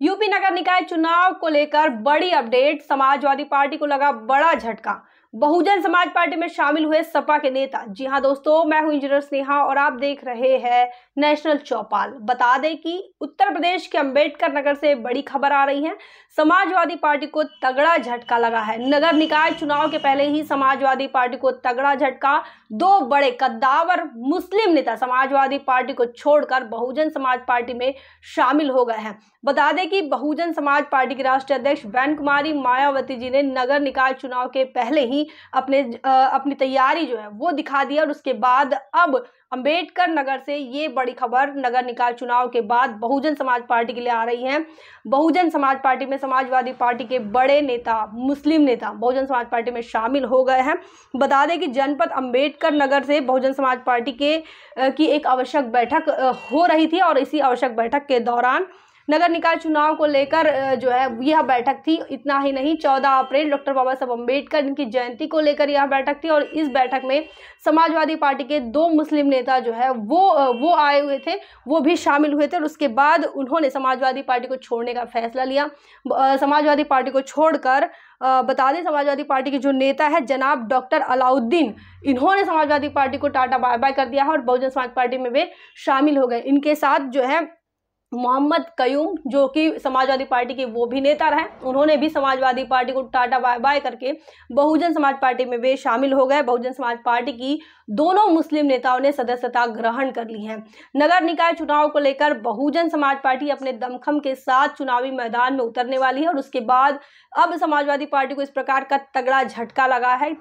You UP नगर निकाय चुनाव को लेकर बड़ी अपडेट समाजवादी पार्टी को लगा बड़ा झटका बहुजन समाज पार्टी में शामिल हुए सपा के नेता जी हाँ दोस्तों मैं हूं इंजीनियर स्नेहा और आप देख रहे हैं नेशनल चौपाल बता दें कि उत्तर प्रदेश के अंबेडकर नगर से बड़ी खबर आ रही है समाजवादी पार्टी को तगड़ा झटका लगा है नगर निकाय चुनाव के पहले ही समाजवादी पार्टी को तगड़ा झटका दो बड़े कद्दावर मुस्लिम नेता समाजवादी पार्टी को छोड़कर बहुजन समाज पार्टी में शामिल हो गए हैं बता दें कि बहुजन समाज पार्टी के राष्ट्रीय अध्यक्ष बैन कुमारी मायावती जी ने नगर निकाय चुनाव के पहले ही अपने अपनी तैयारी जो है वो दिखा दी और उसके बाद अब अंबेडकर नगर से ये बड़ी खबर नगर निकाय चुनाव के बाद बहुजन समाज पार्टी के लिए आ रही है बहुजन समाज पार्टी में समाजवादी पार्टी के बड़े नेता मुस्लिम नेता बहुजन समाज पार्टी में शामिल हो गए हैं बता दें कि जनपद अंबेडकर नगर से बहुजन समाज पार्टी के की एक आवश्यक बैठक हो रही थी और इसी आवश्यक बैठक के दौरान नगर निकाय चुनाव को लेकर जो है यह बैठक थी इतना ही नहीं चौदह अप्रैल डॉक्टर बाबा साहब अम्बेडकर इनकी जयंती को लेकर यह बैठक थी और इस बैठक में समाजवादी पार्टी के दो मुस्लिम नेता जो है वो वो आए हुए थे वो भी शामिल हुए थे और उसके बाद उन्होंने समाजवादी पार्टी को छोड़ने का फैसला लिया समाजवादी पार्टी को छोड़कर बता दें समाजवादी पार्टी के जो नेता है जनाब डॉक्टर अलाउद्दीन इन्होंने समाजवादी पार्टी को टाटा बाय बाय कर दिया है और बहुजन समाज पार्टी में वे शामिल हो गए इनके साथ जो है मोहम्मद कयूम जो कि समाजवादी पार्टी के वो भी नेता रहे उन्होंने भी समाजवादी पार्टी को टाटा बाय बाय करके बहुजन समाज पार्टी में वे शामिल हो गए बहुजन समाज पार्टी की दोनों मुस्लिम नेताओं ने सदस्यता ग्रहण कर ली है नगर निकाय चुनाव को लेकर बहुजन समाज पार्टी अपने दमखम के साथ चुनावी मैदान में उतरने वाली है और उसके बाद अब समाजवादी पार्टी को इस प्रकार का तगड़ा झटका लगा है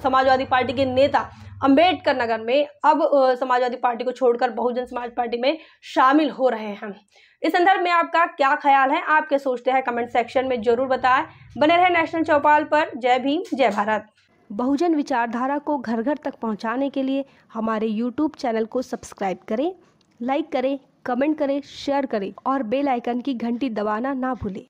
समाजवादी पार्टी के नेता अम्बेडकर नगर में अब समाजवादी पार्टी को छोड़कर बहुजन समाज पार्टी में शामिल हो रहे हैं इस संदर्भ में आपका क्या ख्याल है आप क्या सोचते हैं कमेंट सेक्शन में जरूर बताएं बने रहे नेशनल चौपाल पर जय भीम जय भारत बहुजन विचारधारा को घर घर तक पहुंचाने के लिए हमारे यूट्यूब चैनल को सब्सक्राइब करें लाइक करें कमेंट करें शेयर करें और बेल आइकन की घंटी दबाना ना भूलें